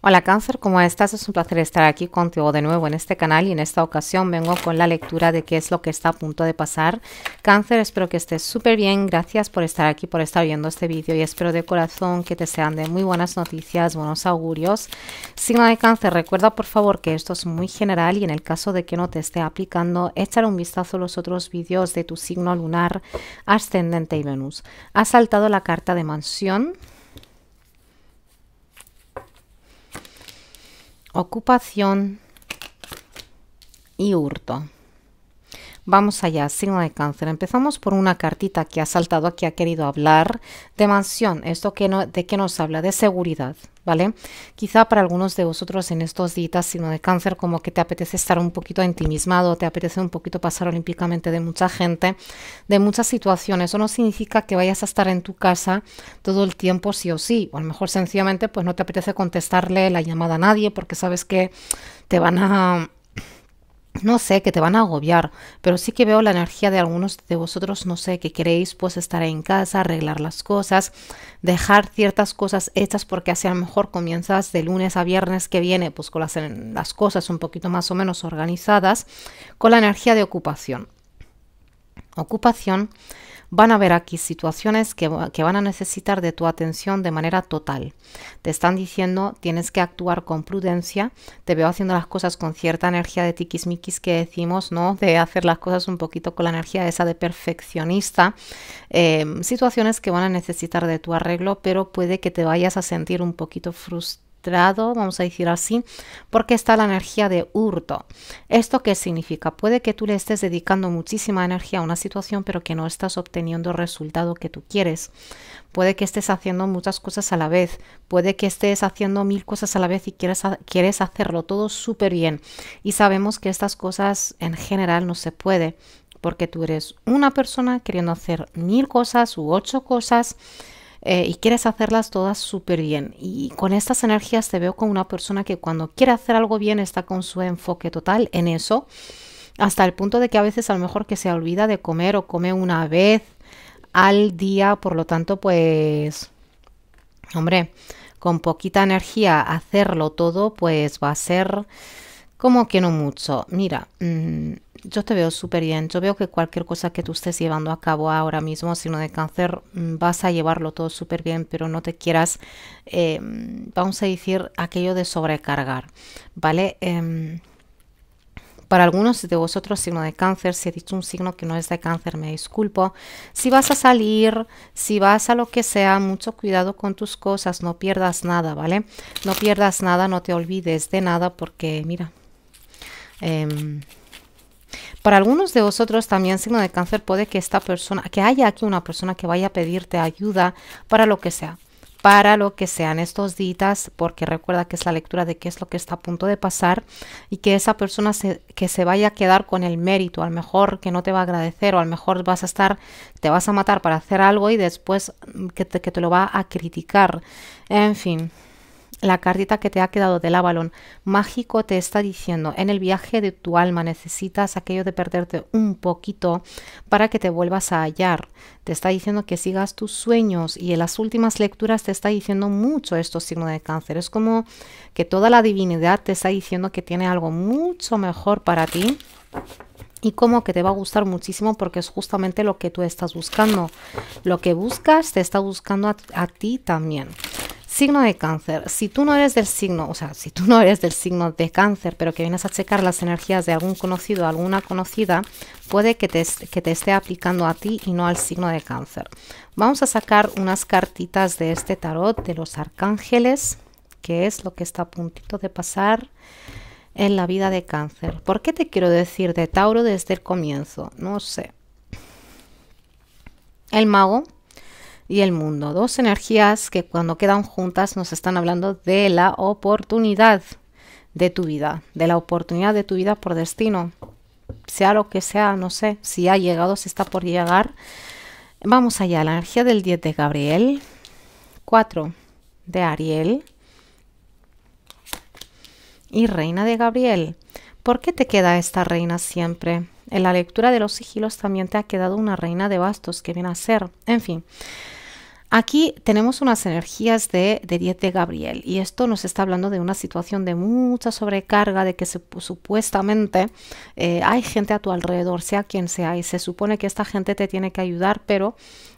Hola cáncer, ¿cómo estás? Es un placer estar aquí contigo de nuevo en este canal y en esta ocasión vengo con la lectura de qué es lo que está a punto de pasar. Cáncer, espero que estés súper bien, gracias por estar aquí, por estar viendo este vídeo y espero de corazón que te sean de muy buenas noticias, buenos augurios. Signo de cáncer, recuerda por favor que esto es muy general y en el caso de que no te esté aplicando, echar un vistazo a los otros vídeos de tu signo lunar, ascendente y Venus. Ha saltado la carta de mansión ocupación y hurto. Vamos allá, signo de cáncer. Empezamos por una cartita que ha saltado, que ha querido hablar de mansión. ¿Esto que no, de qué nos habla? De seguridad, ¿vale? Quizá para algunos de vosotros en estos días, signo de cáncer, como que te apetece estar un poquito entimismado, te apetece un poquito pasar olímpicamente de mucha gente, de muchas situaciones. Eso no significa que vayas a estar en tu casa todo el tiempo sí o sí. O a lo mejor sencillamente pues no te apetece contestarle la llamada a nadie porque sabes que te van a no sé, que te van a agobiar, pero sí que veo la energía de algunos de vosotros, no sé, qué queréis pues estar en casa, arreglar las cosas, dejar ciertas cosas hechas porque así a lo mejor comienzas de lunes a viernes que viene pues con las, las cosas un poquito más o menos organizadas, con la energía de ocupación ocupación, van a ver aquí situaciones que, van a necesitar de tu atención de manera total. Te están diciendo tienes que actuar con prudencia, te veo haciendo las cosas con cierta energía de tiquismiquis que decimos, ¿no? De hacer las cosas un poquito con la energía esa de perfeccionista. Em, situaciones que van a necesitar de tu arreglo, pero puede que te vayas a sentir un poquito frustrado vamos a decir así, porque está la energía de hurto. ¿Esto qué significa? Puede que tú le estés dedicando muchísima energía a una situación, pero que no estás obteniendo el resultado que tú quieres. Puede que estés haciendo muchas cosas a la vez, puede que estés haciendo mil cosas a la vez y quieres, quieres hacerlo todo súper bien. Y sabemos que estas cosas en general no se puede, porque tú eres una persona queriendo hacer mil cosas u ocho cosas eh, y quieres hacerlas todas súper bien. Y con estas energías te veo con una persona que cuando quiere hacer algo bien está con su enfoque total en eso, hasta el punto de que a veces a lo mejor que se olvida de comer o come una vez al día, por lo tanto pues, hombre, con poquita energía hacerlo todo pues va a ser como que no mucho. Mira, mm, yo te veo súper bien. Yo veo que cualquier cosa que tú estés llevando a cabo ahora mismo, sino de cáncer, mm, vas a llevarlo todo súper bien, pero no te quieras, em, vamos a decir, aquello de sobrecargar, ¿vale? Em, para algunos de vosotros, signo de cáncer, si he dicho un signo que no es de cáncer, me disculpo. Si vas a salir, si vas a lo que sea, mucho cuidado con tus cosas, no pierdas nada, ¿vale? No pierdas nada, no te olvides de nada porque, mira, em, para algunos de vosotros también signo de cáncer puede que esta persona, que haya aquí una persona que vaya a pedirte ayuda para lo que sea, para lo que sean estos días, porque recuerda que es la lectura de qué es lo que está a punto de pasar y que esa persona se, que se vaya a quedar con el mérito, a lo mejor que no te va a agradecer o a lo mejor vas a estar, te vas a matar para hacer algo y después que te, que te lo va a criticar. En fin, la cartita que te ha quedado del Avalon mágico te está diciendo, en el viaje de tu alma necesitas aquello de perderte un poquito para que te vuelvas a hallar. Te está diciendo que sigas tus sueños y en las últimas lecturas te está diciendo mucho estos signos de cáncer. Es como que toda la divinidad te está diciendo que tiene algo mucho mejor para ti y como que te va a gustar muchísimo porque es justamente lo que tú estás buscando. Lo que buscas te está buscando a ti también. Signo de cáncer. Si tú no eres del signo, o sea, si tú no eres del signo de cáncer, pero que vienes a checar las energías de algún conocido o alguna conocida, puede que te, esté aplicando a ti y no al signo de cáncer. Vamos a sacar unas cartitas de este tarot de los arcángeles, que es lo que está a puntito de pasar en la vida de cáncer. ¿Por qué te quiero decir de Tauro desde el comienzo? No sé. El mago y el mundo. Dos energías que cuando quedan juntas nos están hablando de la oportunidad de tu vida, de la oportunidad de tu vida por destino. Sea lo que sea, no sé, si ha llegado, si está por llegar. Vamos allá, la energía del 10 de Gabriel, 4 de Ariel y Reina de Gabriel. ¿Por qué te queda esta reina siempre? En la lectura de los sigilos también te ha quedado una reina de bastos que viene a ser. En fin, Aquí tenemos unas energías de, de 10 de Gabriel y esto nos está hablando de una situación de mucha sobrecarga, de que supuestamente eh, hay gente a tu alrededor, sea quien sea, y se supone que esta gente te tiene que ayudar, pero...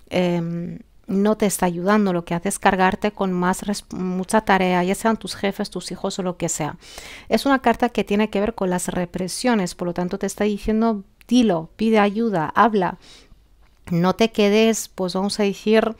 Em, no te está ayudando, lo que hace es cargarte con más mucha tarea, ya sean tus jefes, tus hijos o lo que sea. Es una carta que tiene que ver con las represiones, por lo tanto te está diciendo, dilo, pide ayuda, habla, no te quedes, pues vamos a decir,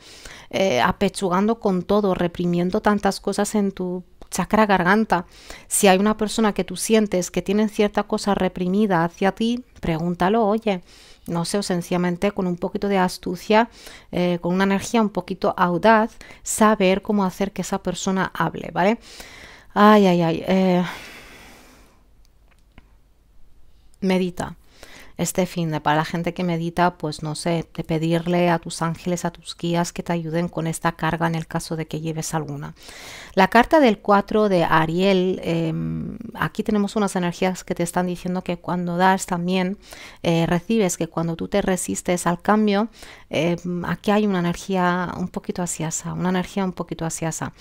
eh, apechugando con todo, reprimiendo tantas cosas en tu chakra garganta. Si hay una persona que tú sientes que tiene cierta cosa reprimida hacia ti, pregúntalo, oye, no sé, o sencillamente con un poquito de astucia, eh, con una energía un poquito audaz, saber cómo hacer que esa persona hable, ¿vale? Ay, ay, ay. Eh, medita este fin de para la gente que medita, pues no sé, de pedirle a tus ángeles, a tus guías que te ayuden con esta carga en el caso de que lleves alguna. La carta del 4 de Ariel, em, aquí tenemos unas energías que te están diciendo que cuando das también eh, recibes, que cuando tú te resistes al cambio, em, aquí hay una energía un poquito asiasa, una energía un poquito asiasa.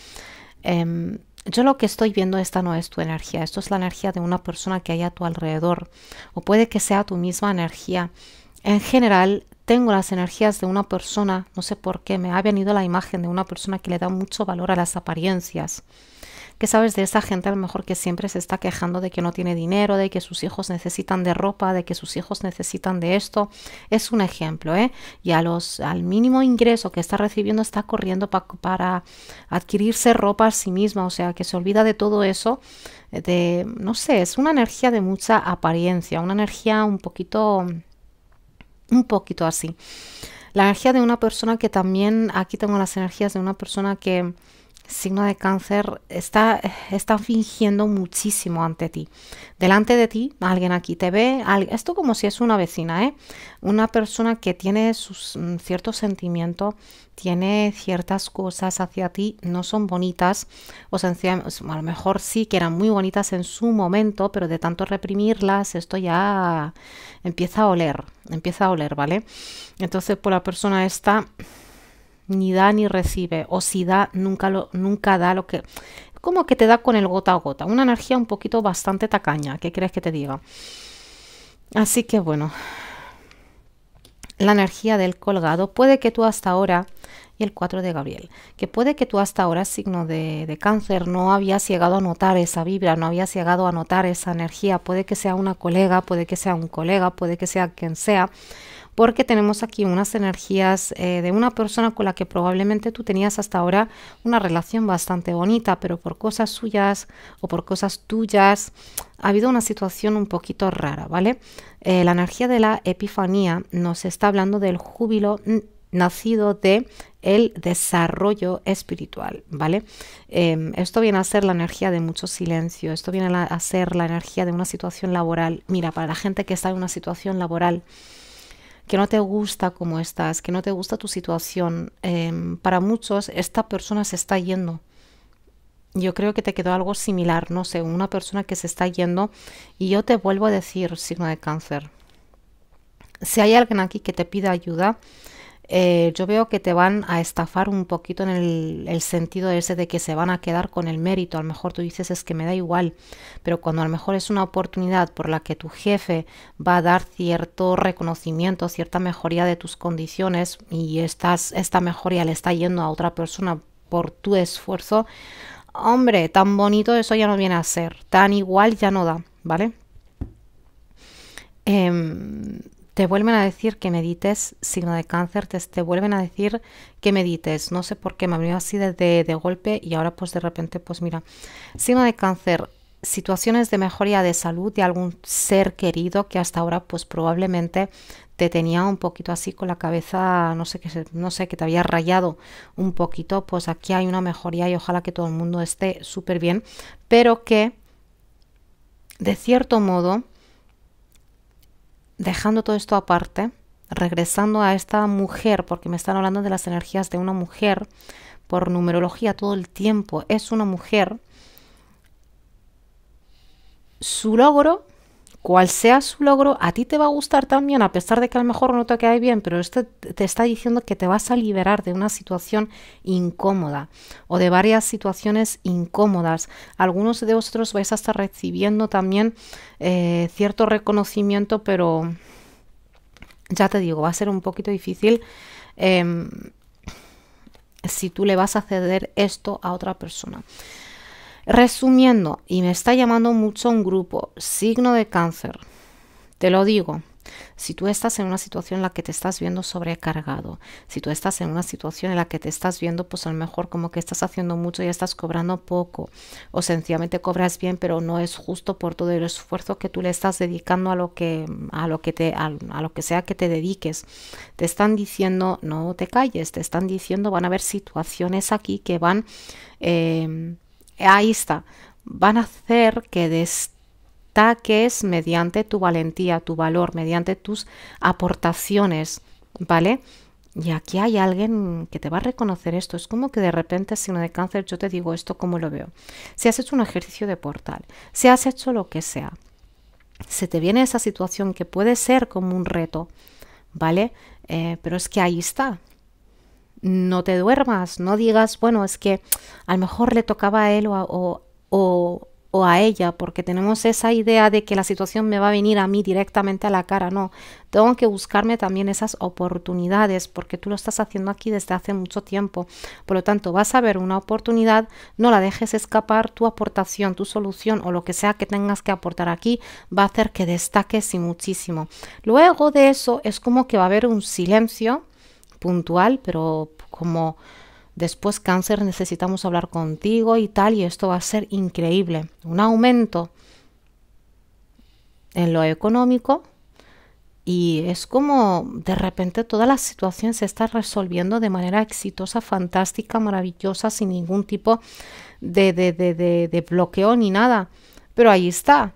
Em, yo lo que estoy viendo esta no es tu energía, esto es la energía de una persona que hay a tu alrededor o puede que sea tu misma energía. En general, tengo las energías de una persona, no sé por qué, me ha venido la imagen de una persona que le da mucho valor a las apariencias. ¿Qué sabes de esa gente a lo mejor que siempre se está quejando de que no tiene dinero, de que sus hijos necesitan de ropa, de que sus hijos necesitan de esto? Es un ejemplo, ¿eh? Y a los, al mínimo ingreso que está recibiendo está corriendo para adquirirse ropa a sí misma, o sea, que se olvida de todo eso, de, no sé, es una energía de mucha apariencia, una energía un poquito, un poquito así. La energía de una persona que también, aquí tengo las energías de una persona que signo de cáncer, está, está fingiendo muchísimo ante ti. Delante de ti, alguien aquí te ve, esto como si es una vecina, ¿eh? una persona que tiene sus, mm, cierto sentimiento, tiene ciertas cosas hacia ti, no son bonitas, o a lo mejor sí que eran muy bonitas en su momento, pero de tanto reprimirlas, esto ya empieza a oler, empieza a oler, ¿vale? Entonces, por pues la persona esta ni da ni recibe, o si da, nunca, lo, nunca da lo que... Como que te da con el gota a gota, una energía un poquito bastante tacaña, ¿qué crees que te diga? Así que bueno, la energía del colgado puede que tú hasta ahora el 4 de Gabriel. Que puede que tú hasta ahora, signo de, cáncer, no habías llegado a notar esa vibra, no habías llegado a notar esa energía. Puede que sea una colega, puede que sea un colega, puede que sea quien sea porque tenemos aquí unas energías eh, de una persona con la que probablemente tú tenías hasta ahora una relación bastante bonita, pero por cosas suyas o por cosas tuyas ha habido una situación un poquito rara, ¿vale? Eh, la energía de la epifanía nos está hablando del júbilo mm, nacido de el desarrollo espiritual, ¿vale? Em, esto viene a ser la energía de mucho silencio, esto viene a ser la energía de una situación laboral. Mira, para la gente que está en una situación laboral que no te gusta cómo estás, que no te gusta tu situación, em, para muchos esta persona se está yendo. Yo creo que te quedó algo similar, no sé, una persona que se está yendo y yo te vuelvo a decir, signo de cáncer, si hay alguien aquí que te pida ayuda, eh, yo veo que te van a estafar un poquito en el, sentido ese de que se van a quedar con el mérito. A lo mejor tú dices es que me da igual, pero cuando a lo mejor es una oportunidad por la que tu jefe va a dar cierto reconocimiento, cierta mejoría de tus condiciones y esta mejoría le está yendo a otra persona por tu esfuerzo, hombre, tan bonito eso ya no viene a ser, tan igual ya no da, ¿vale? Em, te vuelven a decir que medites, signo de cáncer, te, vuelven a decir que medites. No sé por qué me venido así de, golpe y ahora pues de repente, pues mira, signo de cáncer, situaciones de mejoría de salud de algún ser querido que hasta ahora pues probablemente te tenía un poquito así con la cabeza, no sé, qué, no sé, que te había rayado un poquito, pues aquí hay una mejoría y ojalá que todo el mundo esté súper bien, pero que de cierto modo dejando todo esto aparte, regresando a esta mujer, porque me están hablando de las energías de una mujer, por numerología todo el tiempo, es una mujer, su logro cual sea su logro, a ti te va a gustar también, a pesar de que a lo mejor no te quede bien, pero este te está diciendo que te vas a liberar de una situación incómoda o de varias situaciones incómodas. Algunos de vosotros vais a estar recibiendo también eh, cierto reconocimiento, pero ya te digo, va a ser un poquito difícil. Em, si tú le vas a ceder esto a otra persona. Resumiendo, y me está llamando mucho un grupo, signo de cáncer. Te lo digo, si tú estás en una situación en la que te estás viendo sobrecargado, si tú estás en una situación en la que te estás viendo, pues a lo mejor como que estás haciendo mucho y estás cobrando poco, o sencillamente cobras bien, pero no es justo por todo el esfuerzo que tú le estás dedicando a lo que, a lo que, te, a, lo que sea que te dediques. Te están diciendo, no te calles, te están diciendo, van a haber situaciones aquí que van... Eh, eh, ahí está, van a hacer que destaques mediante tu valentía, tu valor, mediante tus aportaciones, ¿vale? Y aquí hay alguien que te va a reconocer esto. Es como que de repente, signo de cáncer, yo te digo esto como lo veo. Si has hecho un ejercicio de portal, si has hecho lo que sea, se te viene esa situación que puede ser como un reto, ¿vale? Eh, pero es que ahí está, no te duermas, no digas, bueno, es que a lo mejor le tocaba a él o a, o, a ella, porque tenemos esa idea de que la situación me va a venir a mí directamente a la cara, no, tengo que buscarme también esas oportunidades, porque tú lo estás haciendo aquí desde hace mucho tiempo, por lo tanto vas a ver una oportunidad, no la dejes escapar, tu aportación, tu solución o lo que sea que tengas que aportar aquí va a hacer que destaques y muchísimo. Luego de eso es como que va a haber un silencio puntual, pero como después cáncer necesitamos hablar contigo y tal, y esto va a ser increíble. Un aumento en lo económico y es como de repente toda la situación se está resolviendo de manera exitosa, fantástica, maravillosa, sin ningún tipo de, de, de, de bloqueo ni nada. Pero ahí está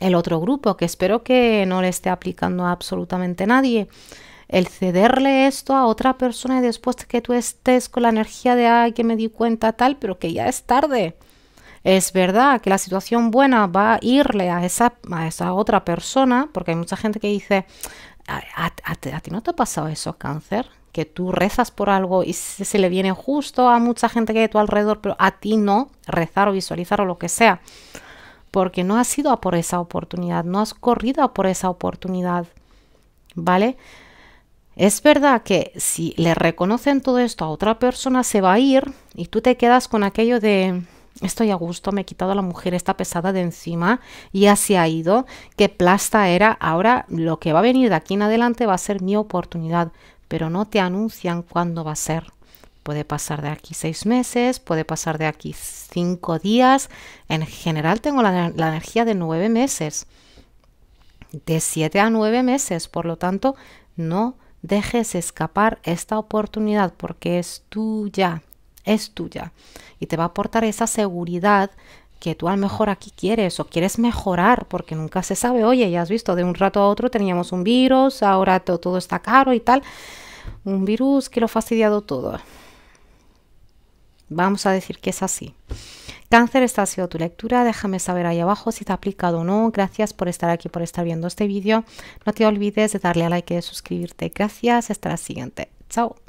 el otro grupo que espero que no le esté aplicando a absolutamente nadie el cederle esto a otra persona y después que tú estés con la energía de, ay, que me di cuenta tal, pero que ya es tarde. Es verdad que la situación buena va a irle a esa, a otra persona, porque hay mucha gente que dice, a, ti no te ha pasado eso, cáncer, que tú rezas por algo y se, le viene justo a mucha gente que hay de tu alrededor, pero a ti no, rezar o visualizar o lo que sea, porque no has ido a por esa oportunidad, no has corrido a por esa oportunidad, ¿vale? Es verdad que si le reconocen todo esto a otra persona se va a ir y tú te quedas con aquello de estoy a gusto, me he quitado a la mujer esta pesada de encima, y así ha ido, qué plasta era, ahora lo que va a venir de aquí en adelante va a ser mi oportunidad, pero no te anuncian cuándo va a ser. Puede pasar de aquí seis meses, puede pasar de aquí cinco días. En general tengo la energía de nueve meses, de siete a nueve meses. Por lo tanto, no dejes escapar esta oportunidad porque es tuya, es tuya. Y te va a aportar esa seguridad que tú a lo mejor aquí quieres o quieres mejorar porque nunca se sabe, oye, ya has visto, de un rato a otro teníamos un virus, ahora todo, todo está caro y tal. Un virus que lo ha fastidiado todo. Vamos a decir que es así. Cáncer, esta ha sido tu lectura. Déjame saber ahí abajo si te ha aplicado o no. Gracias por estar aquí, por estar viendo este vídeo. No te olvides de darle a like y de suscribirte. Gracias. Hasta la siguiente. Chao.